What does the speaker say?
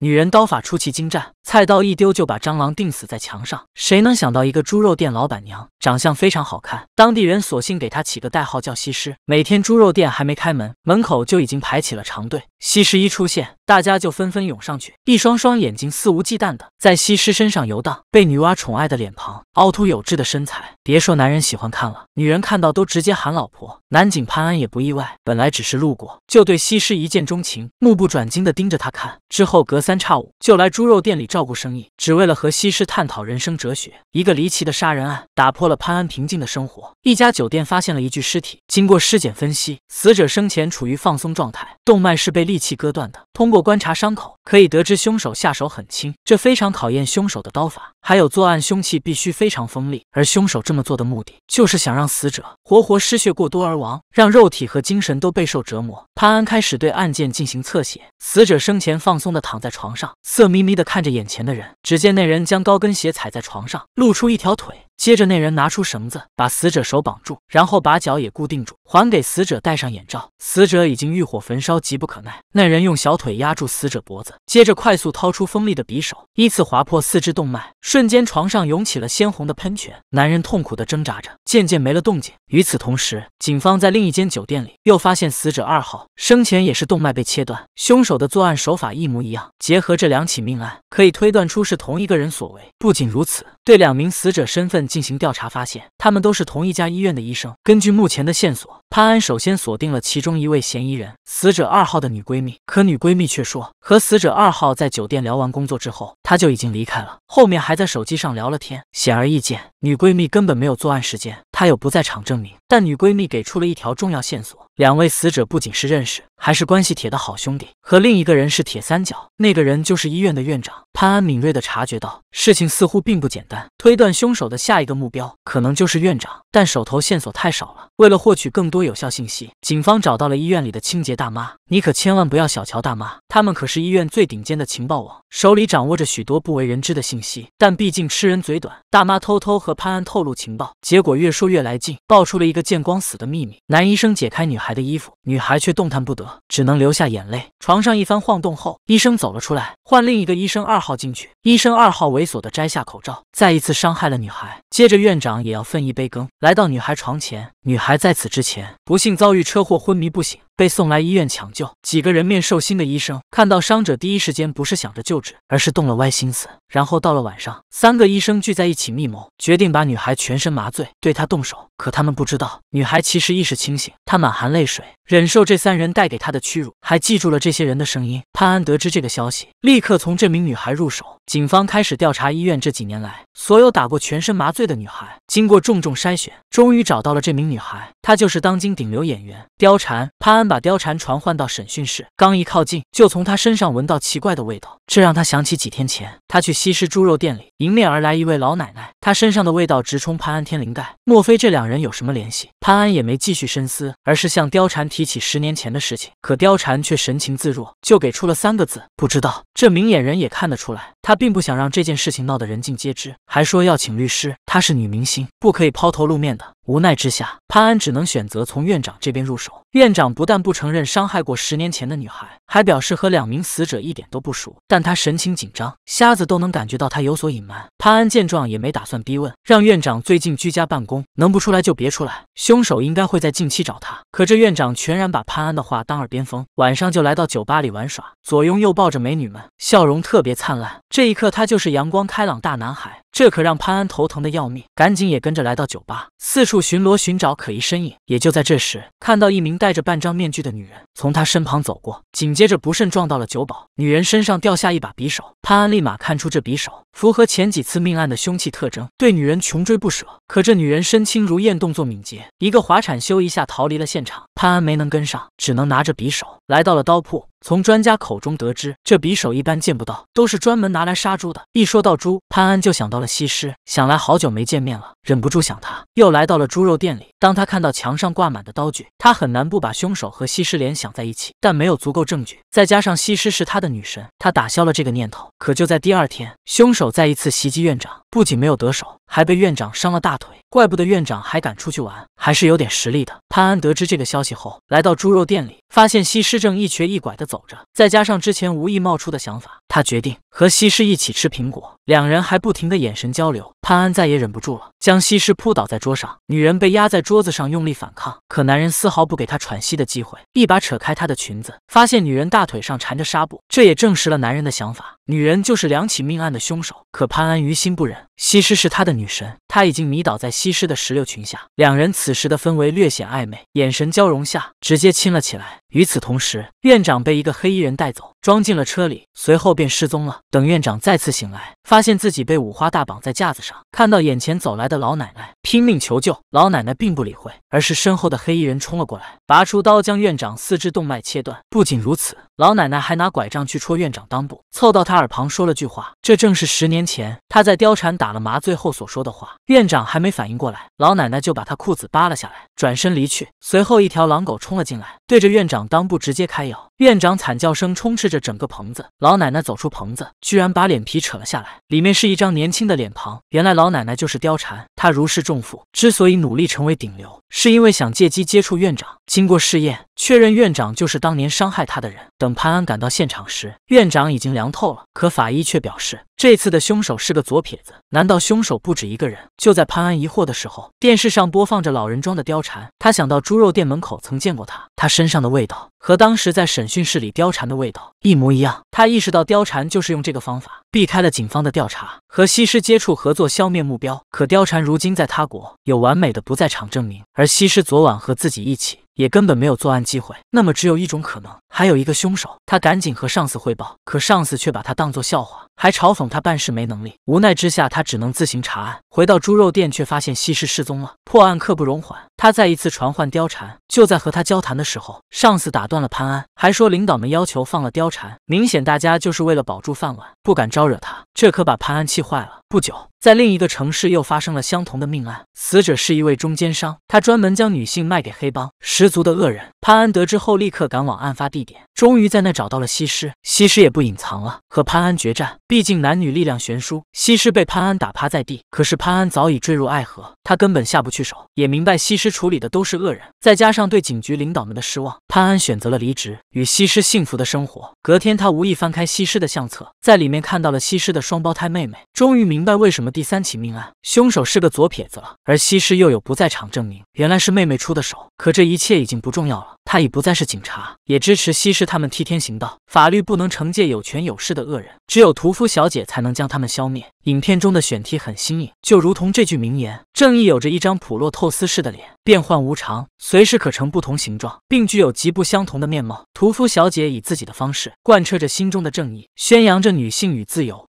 女人刀法出奇精湛，菜刀一丢就把蟑螂钉死在墙上。谁能想到一个猪肉店老板娘长相非常好看，当地人索性给她起个代号叫西施。每天猪肉店还没开门，门口就已经排起了长队。西施一出现，大家就纷纷涌上去，一双双眼睛肆无忌惮的在西施身上游荡。被女娲宠爱的脸庞，凹凸有致的身材，别说男人喜欢看了，女人看到都直接喊老婆。男警潘安也不意外，本来只是路过，就对西施一见钟情，目不转睛的盯着她看。之后隔三差五就来猪肉店里照顾生意，只为了和西施探讨人生哲学。一个离奇的杀人案打破了潘安平静的生活。一家酒店发现了一具尸体，经过尸检分析，死者生前处于放松状态，动脉是被。利器割断的。通过观察伤口，可以得知凶手下手很轻，这非常考验凶手的刀法。还有作案凶器必须非常锋利，而凶手这么做的目的就是想让死者活活失血过多而亡，让肉体和精神都备受折磨。潘安开始对案件进行侧写。死者生前放松地躺在床上，色眯眯地看着眼前的人。只见那人将高跟鞋踩在床上，露出一条腿，接着那人拿出绳子，把死者手绑住，然后把脚也固定住，还给死者戴上眼罩。死者已经欲火焚烧，急不可耐。那人用小腿压住死者脖子，接着快速掏出锋利的匕首，依次划破四肢动脉。瞬间，床上涌起了鲜红的喷泉，男人痛苦地挣扎着，渐渐没了动静。与此同时，警方在另一间酒店里又发现死者二号，生前也是动脉被切断，凶手的作案手法一模一样。结合这两起命案，可以推断出是同一个人所为。不仅如此，对两名死者身份进行调查，发现他们都是同一家医院的医生。根据目前的线索，潘安首先锁定了其中一位嫌疑人——死者二号的女闺蜜。可女闺蜜却说，和死者二号在酒店聊完工作之后，她就已经离开了，后面还在。手机上聊了天，显而易见，女闺蜜根本没有作案时间，她有不在场证明。但女闺蜜给出了一条重要线索：两位死者不仅是认识，还是关系铁的好兄弟，和另一个人是铁三角，那个人就是医院的院长。潘安敏锐地察觉到，事情似乎并不简单，推断凶手的下一个目标可能就是院长，但手头线索太少了。为了获取更多有效信息，警方找到了医院里的清洁大妈。你可千万不要小瞧大妈，她们可是医院最顶尖的情报网，手里掌握着许多不为人知的信息。但毕竟吃人嘴短，大妈偷偷和潘安透露情报，结果越说越来劲，爆出了一个见光死的秘密。男医生解开女孩的衣服，女孩却动弹不得，只能流下眼泪。床上一番晃动后，医生走了出来，换另一个医生二。号进去，医生二号猥琐的摘下口罩，再一次伤害了女孩。接着院长也要分一杯羹，来到女孩床前。女孩在此之前不幸遭遇车祸，昏迷不醒。被送来医院抢救，几个人面兽心的医生看到伤者，第一时间不是想着救治，而是动了歪心思。然后到了晚上，三个医生聚在一起密谋，决定把女孩全身麻醉，对她动手。可他们不知道，女孩其实意识清醒，她满含泪水，忍受这三人带给她的屈辱，还记住了这些人的声音。潘安得知这个消息，立刻从这名女孩入手。警方开始调查医院这几年来所有打过全身麻醉的女孩，经过重重筛选，终于找到了这名女孩，她就是当今顶流演员貂蝉。潘安把貂蝉传唤到审讯室，刚一靠近，就从她身上闻到奇怪的味道，这让他想起几天前他去西施猪肉店里，迎面而来一位老奶奶，她身上的味道直冲潘安天灵盖，莫非这两人有什么联系？潘安也没继续深思，而是向貂蝉提起十年前的事情，可貂蝉却神情自若，就给出了三个字：不知道。这明眼人也看得出来，他。并不想让这件事情闹得人尽皆知，还说要请律师。她是女明星，不可以抛头露面的。无奈之下，潘安只能选择从院长这边入手。院长不但不承认伤害过十年前的女孩。还表示和两名死者一点都不熟，但他神情紧张，瞎子都能感觉到他有所隐瞒。潘安见状也没打算逼问，让院长最近居家办公，能不出来就别出来。凶手应该会在近期找他，可这院长全然把潘安的话当耳边风，晚上就来到酒吧里玩耍，左拥右抱着美女们，笑容特别灿烂。这一刻，他就是阳光开朗大男孩。这可让潘安头疼的要命，赶紧也跟着来到酒吧，四处巡逻寻找可疑身影。也就在这时，看到一名戴着半张面具的女人从他身旁走过，紧接着不慎撞到了酒保，女人身上掉下一把匕首。潘安立马看出这匕首符合前几次命案的凶器特征，对女人穷追不舍。可这女人身轻如燕，动作敏捷，一个滑铲修一下逃离了现场。潘安没能跟上，只能拿着匕首来到了刀铺。从专家口中得知，这匕首一般见不到，都是专门拿来杀猪的。一说到猪，潘安就想到了西施，想来好久没见面了，忍不住想他。又来到了猪肉店里，当他看到墙上挂满的刀具，他很难不把凶手和西施联想在一起。但没有足够证据，再加上西施是他的女神，他打消了这个念头。可就在第二天，凶手再一次袭击院长，不仅没有得手。还被院长伤了大腿，怪不得院长还敢出去玩，还是有点实力的。潘安得知这个消息后，来到猪肉店里，发现西施正一瘸一拐地走着。再加上之前无意冒出的想法，他决定和西施一起吃苹果。两人还不停的眼神交流，潘安再也忍不住了，将西施扑倒在桌上，女人被压在桌子上，用力反抗，可男人丝毫不给她喘息的机会，一把扯开她的裙子，发现女人大腿上缠着纱布，这也证实了男人的想法，女人就是两起命案的凶手，可潘安于心不忍，西施是他的女神。他已经迷倒在西施的石榴裙下，两人此时的氛围略显暧昧，眼神交融下直接亲了起来。与此同时，院长被一个黑衣人带走，装进了车里，随后便失踪了。等院长再次醒来，发现自己被五花大绑在架子上，看到眼前走来的老奶奶，拼命求救，老奶奶并不理会，而是身后的黑衣人冲了过来，拔出刀将院长四肢动脉切断。不仅如此。老奶奶还拿拐杖去戳院长裆部，凑到他耳旁说了句话。这正是十年前他在貂蝉打了麻醉后所说的话。院长还没反应过来，老奶奶就把他裤子扒了下来，转身离去。随后，一条狼狗冲了进来，对着院长裆部直接开咬。院长惨叫声充斥着整个棚子。老奶奶走出棚子，居然把脸皮扯了下来，里面是一张年轻的脸庞。原来老奶奶就是貂蝉。她如释重负，之所以努力成为顶流，是因为想借机接触院长。经过试验。确认院长就是当年伤害他的人。等潘安赶到现场时，院长已经凉透了，可法医却表示。这次的凶手是个左撇子，难道凶手不止一个人？就在潘安疑惑的时候，电视上播放着老人装的貂蝉，他想到猪肉店门口曾见过他，他身上的味道和当时在审讯室里貂蝉的味道一模一样。他意识到貂蝉就是用这个方法避开了警方的调查，和西施接触合作消灭目标。可貂蝉如今在他国有完美的不在场证明，而西施昨晚和自己一起，也根本没有作案机会。那么只有一种可能，还有一个凶手。他赶紧和上司汇报，可上司却把他当作笑话，还嘲讽。他办事没能力，无奈之下，他只能自行查案。回到猪肉店，却发现西施失踪了，破案刻不容缓。他再一次传唤貂蝉，就在和他交谈的时候，上司打断了潘安，还说领导们要求放了貂蝉，明显大家就是为了保住饭碗，不敢招惹他，这可把潘安气坏了。不久，在另一个城市又发生了相同的命案，死者是一位中间商，他专门将女性卖给黑帮，十足的恶人。潘安得知后，立刻赶往案发地点，终于在那找到了西施。西施也不隐藏了，和潘安决战，毕竟男女力量悬殊，西施被潘安打趴在地，可是潘安早已坠入爱河，他根本下不去手，也明白西施。处理的都是恶人，再加上对警局领导们的失望，潘安选择了离职，与西施幸福的生活。隔天，他无意翻开西施的相册，在里面看到了西施的双胞胎妹妹，终于明白为什么第三起命案凶手是个左撇子了，而西施又有不在场证明，原来是妹妹出的手。可这一切已经不重要了，他已不再是警察，也支持西施他们替天行道，法律不能惩戒有权有势的恶人，只有屠夫小姐才能将他们消灭。影片中的选题很新颖，就如同这句名言：“正义有着一张普洛透斯式的脸，变幻无常，随时可成不同形状，并具有极不相同的面貌。”屠夫小姐以自己的方式贯彻着心中的正义，宣扬着女性与自由。